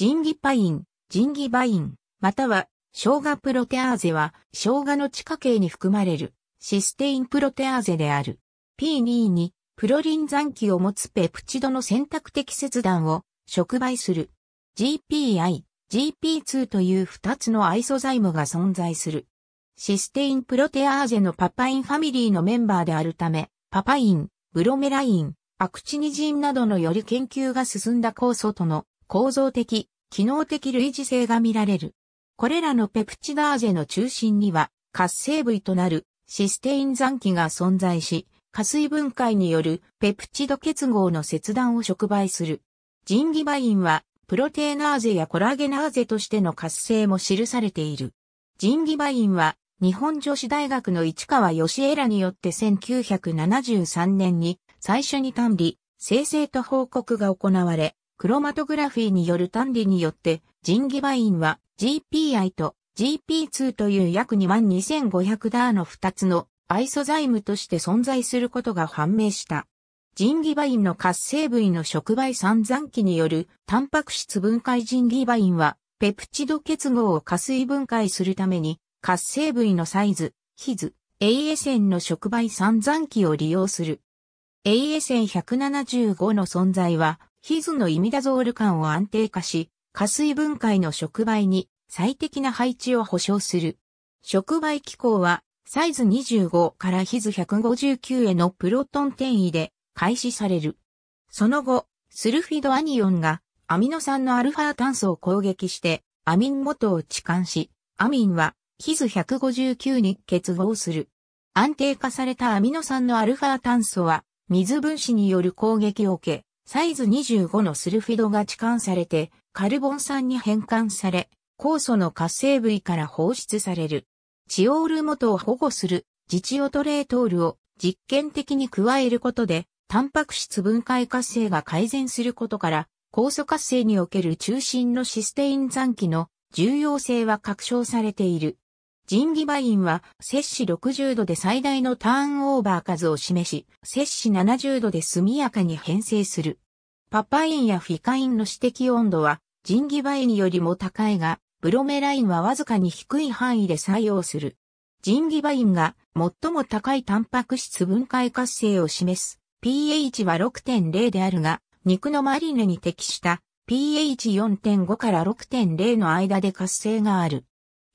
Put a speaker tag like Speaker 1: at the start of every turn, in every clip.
Speaker 1: ジンギパイン、ジンギバイン、または生姜プロテアーゼは生姜の地下茎に含まれるシステインプロテアーゼである。P2 にプロリン残機を持つペプチドの選択的切断を触媒する。GPI、GP2 という2つのアイソザイムが存在する。システインプロテアーゼのパパインファミリーのメンバーであるため、パパイン、ブロメライン、アクチニジンなどのより研究が進んだ酵素との構造的、機能的類似性が見られる。これらのペプチダーゼの中心には、活性部位となるシステイン残機が存在し、下水分解によるペプチド結合の切断を触媒する。ジンギバインは、プロテーナーゼやコラゲナーゼとしての活性も記されている。ジンギバインは、日本女子大学の市川義江らによって1973年に最初に単理、生成と報告が行われ、クロマトグラフィーによる単理によって、ジンギバインは GPI と GP2 という約22500ダーの2つのアイソザイムとして存在することが判明した。ジンギバインの活性部位の触媒散残器によるタンパク質分解ジンギバインは、ペプチド結合を加水分解するために、活性部位のサイズ、ヒズ、a s n の触媒散残器を利用する。a s n 175の存在は、ヒズのイミダゾール感を安定化し、加水分解の触媒に最適な配置を保証する。触媒機構はサイズ25からヒズ159へのプロトン転移で開始される。その後、スルフィドアニオンがアミノ酸のアルファ炭素を攻撃してアミン元を置換し、アミンはヒズ159に結合する。安定化されたアミノ酸のアルファ炭素は水分子による攻撃を受け、サイズ25のスルフィドが置換されて、カルボン酸に変換され、酵素の活性部位から放出される。チオール元を保護する自チオトレートールを実験的に加えることで、タンパク質分解活性が改善することから、酵素活性における中心のシステイン残機の重要性は確証されている。ジンギバインは、摂氏60度で最大のターンオーバー数を示し、摂氏70度で速やかに変成する。パパインやフィカインの指摘温度は、ジンギバインよりも高いが、ブロメラインはわずかに低い範囲で採用する。ジンギバインが最も高いタンパク質分解活性を示す pH は6.0であるが、肉のマリネに適した pH4.5 から6.0の間で活性がある。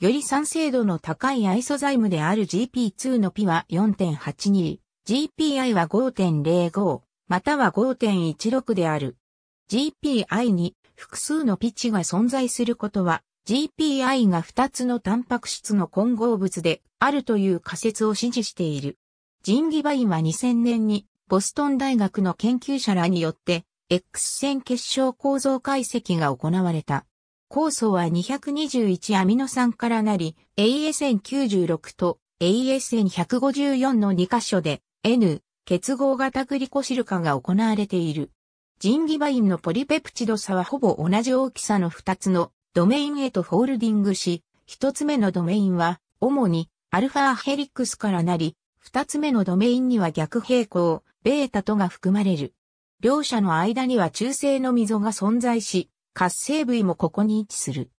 Speaker 1: より酸性度の高いアイソザイムである GP2 の P は4.82、GPI は5.05、または5.16である。GPI に複数のッチが存在することは、GPI が2つのタンパク質の混合物であるという仮説を支持している。ジンギバインは2000年にボストン大学の研究者らによって X 線結晶構造解析が行われた。酵素は221アミノ酸からなり、ASN96 と ASN154 の2箇所で N 結合型グリコシル化が行われている。ジンギバインのポリペプチド差はほぼ同じ大きさの2つのドメインへとフォールディングし、1つ目のドメインは主にアルファヘリックスからなり、2つ目のドメインには逆平行、ベータとが含まれる。両者の間には中性の溝が存在し、活性部位もここに位置する。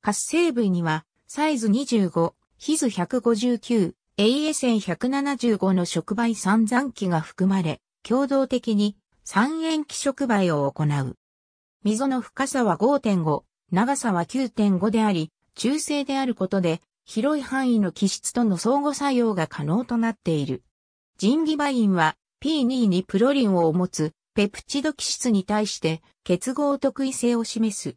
Speaker 1: 活性部位には、サイズ25、ヒズ159、ASN175 の触媒散々器が含まれ、共同的に三塩基触媒を行う。溝の深さは5.5、長さは9.5であり、中性であることで、広い範囲の気質との相互作用が可能となっている。人ンバインは P2 にプロリンを持つペプチド基質に対して結合特異性を示す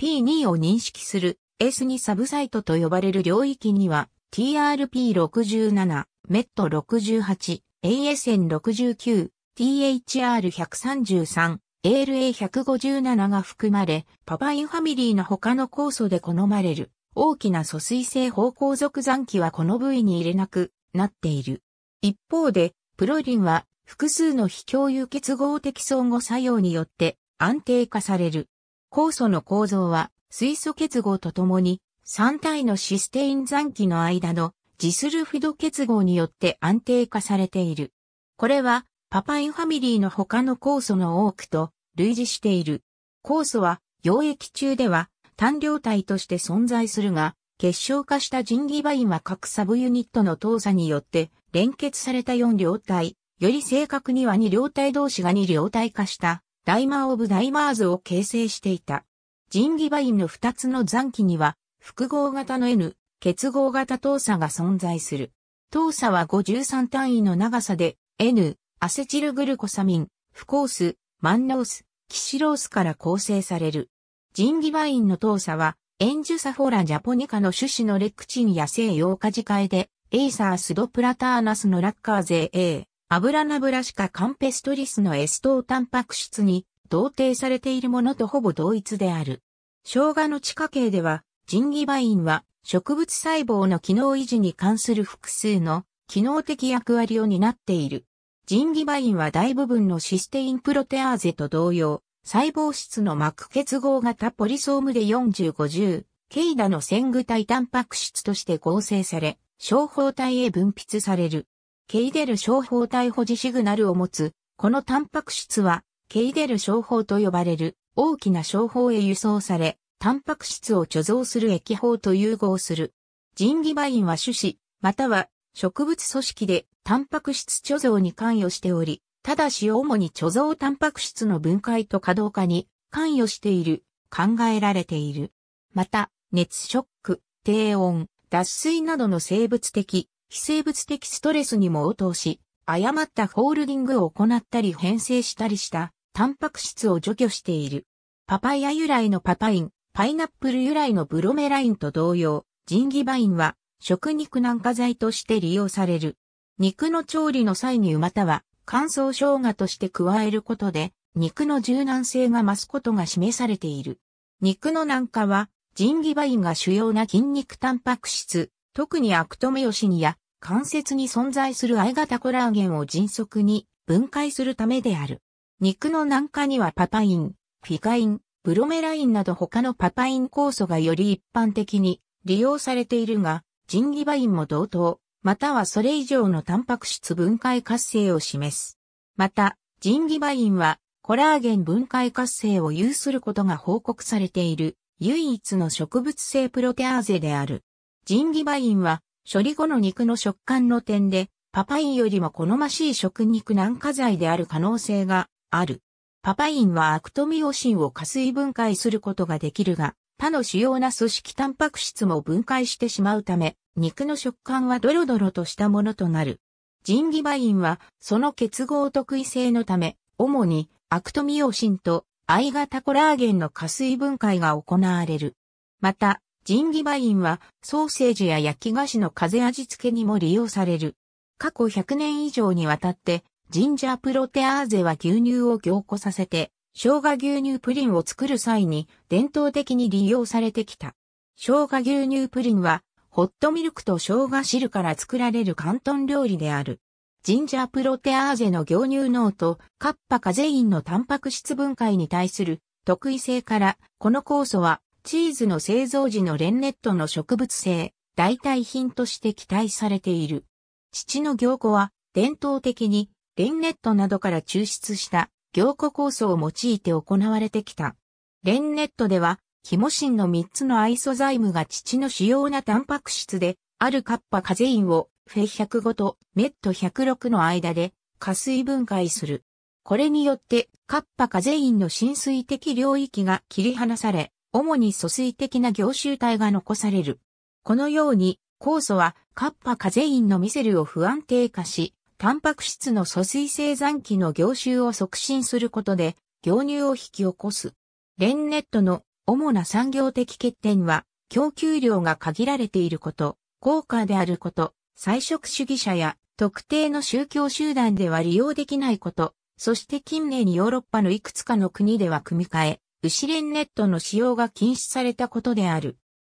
Speaker 1: P2 を認識する S2 サブサイトと呼ばれる領域には TRP67、MET68、ASN69、THR133、ALA157 が含まれ、パパインファミリーの他の酵素で好まれる。大きな疎水性方向属残機はこの部位に入れなくなっている。一方で、プロリンは複数の非共有結合的相互作用によって安定化される。酵素の構造は水素結合とともに3体のシステイン残機の間のジスルフィド結合によって安定化されている。これはパパインファミリーの他の酵素の多くと類似している。酵素は溶液中では単量体として存在するが、結晶化したジンギバインは各サブユニットの動作によって連結された4両体、より正確には2両体同士が2両体化したダイマー・オブ・ダイマーズを形成していた。ジンギバインの2つの残機には複合型の N、結合型等差が存在する。等差は53単位の長さで N、アセチルグルコサミン、フコース、マンノース、キシロースから構成される。ジンギバインの等差は、エンジュサフォラジャポニカの種子のレクチンや西洋カジカエで、エイサースドプラターナスのラッカー勢 A。油ナブラシカカンペストリスのエストをタンパク質に同定されているものとほぼ同一である。生姜の地下茎では、ジンギバインは植物細胞の機能維持に関する複数の機能的役割を担っている。ジンギバインは大部分のシステインプロテアーゼと同様、細胞質の膜結合型ポリソームで4050、ケイダの線具体タンパク質として合成され、小胞体へ分泌される。ケイデル商法体保持シグナルを持つ、このタンパク質は、ケイデル商法と呼ばれる大きな商法へ輸送され、タンパク質を貯蔵する液法と融合する。ジンギバインは種子、または植物組織でタンパク質貯蔵に関与しており、ただし主に貯蔵タンパク質の分解と可動化に関与している、考えられている。また、熱ショック、低温、脱水などの生物的、非生物的ストレスにも応答し、誤ったホールディングを行ったり編成したりした、タンパク質を除去している。パパイヤ由来のパパイン、パイナップル由来のブロメラインと同様、ジンギバインは食肉軟化剤として利用される。肉の調理の際にまたは乾燥生姜として加えることで、肉の柔軟性が増すことが示されている。肉の軟化は、ジンギバインが主要な筋肉タンパク質、特にアクトメヨシニや関節に存在する I 型コラーゲンを迅速に分解するためである。肉の軟化にはパパイン、フィカイン、ブロメラインなど他のパパイン酵素がより一般的に利用されているが、ジンギバインも同等、またはそれ以上のタンパク質分解活性を示す。また、ジンギバインはコラーゲン分解活性を有することが報告されている唯一の植物性プロテアーゼである。ジンギバインは処理後の肉の食感の点で、パパインよりも好ましい食肉軟化剤である可能性がある。パパインはアクトミオシンを加水分解することができるが、他の主要な組織タンパク質も分解してしまうため、肉の食感はドロドロとしたものとなる。ジンギバインは、その結合特異性のため、主にアクトミオシンとガ型コラーゲンの加水分解が行われる。また、ジンギバインはソーセージや焼き菓子の風味付けにも利用される。過去100年以上にわたってジンジャープロテアーゼは牛乳を凝固させて生姜牛乳プリンを作る際に伝統的に利用されてきた。生姜牛乳プリンはホットミルクと生姜汁から作られる広東料理である。ジンジャープロテアーゼの牛乳濃とカッパカゼインのタンパク質分解に対する特異性から、この酵素はチーズの製造時のレンネットの植物性、代替品として期待されている。父の凝固は、伝統的に、レンネットなどから抽出した凝固酵素を用いて行われてきた。レンネットでは、キモシンの3つのアイソザイムが父の主要なタンパク質で、あるカッパカゼインをフェ105とメット106の間で加水分解する。これによってカッパカゼインの浸水的領域が切り離され、主に疎水的な凝集体が残される。このように、酵素はカッパカゼインのミセルを不安定化し、タンパク質の疎水生産期の凝集を促進することで、凝乳を引き起こす。レンネットの主な産業的欠点は、供給量が限られていること、効果であること、菜食主義者や特定の宗教集団では利用できないこと、そして近年にヨーロッパのいくつかの国では組み替え、牛レンネットの使用が禁止されたことである。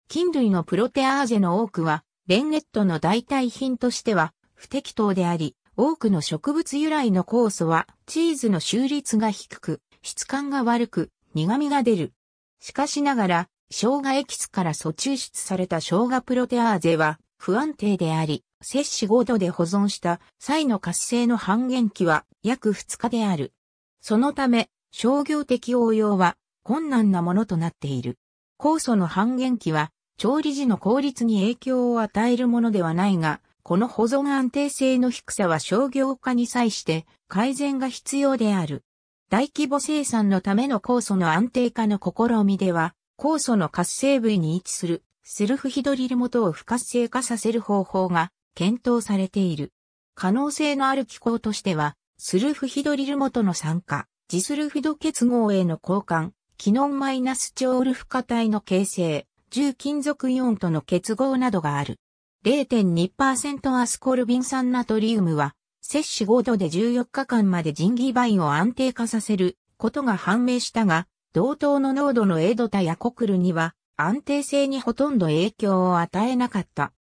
Speaker 1: 菌類のプロテアーゼの多くは、レンネットの代替品としては不適当であり、多くの植物由来の酵素はチーズの収率が低く、質感が悪く、苦味が出る。しかしながら、生姜エキスから素抽出された生姜プロテアーゼは不安定であり、摂氏5度で保存した際の活性の半減期は約2日である。そのため、商業的応用は困難なものとなっている。酵素の半減期は、調理時の効率に影響を与えるものではないが、この保存安定性の低さは商業化に際して改善が必要である。大規模生産のための酵素の安定化の試みでは、酵素の活性部位に位置するセルフヒドリル元を不活性化させる方法が検討されている。可能性のある機構としては、スルフヒドリル元の酸化、ジスルフィド結合への交換、キノンマイナスチョール負荷体の形成、重金属イオンとの結合などがある。0.2%アスコルビン酸ナトリウムは、摂取5度で14日間までジンギバインを安定化させることが判明したが、同等の濃度のエドタやコクルには安定性にほとんど影響を与えなかった。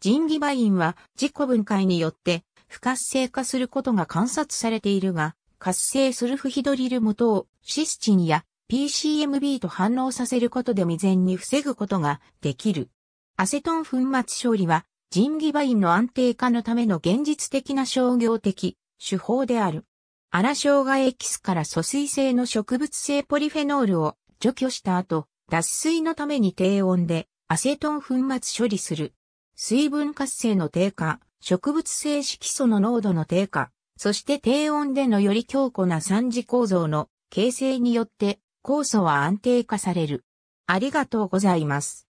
Speaker 1: ジンギバインは自己分解によって不活性化することが観察されているが、活性スルフヒドリル元をシスチンや PCMB と反応させることで未然に防ぐことができる。アセトン粉末処理は、ジンギバインの安定化のための現実的な商業的手法である。荒生姜エキスから疎水性の植物性ポリフェノールを除去した後、脱水のために低温でアセトン粉末処理する。水分活性の低下、植物性色素の濃度の低下、そして低温でのより強固な三次構造の形成によって酵素は安定化される。ありがとうございます。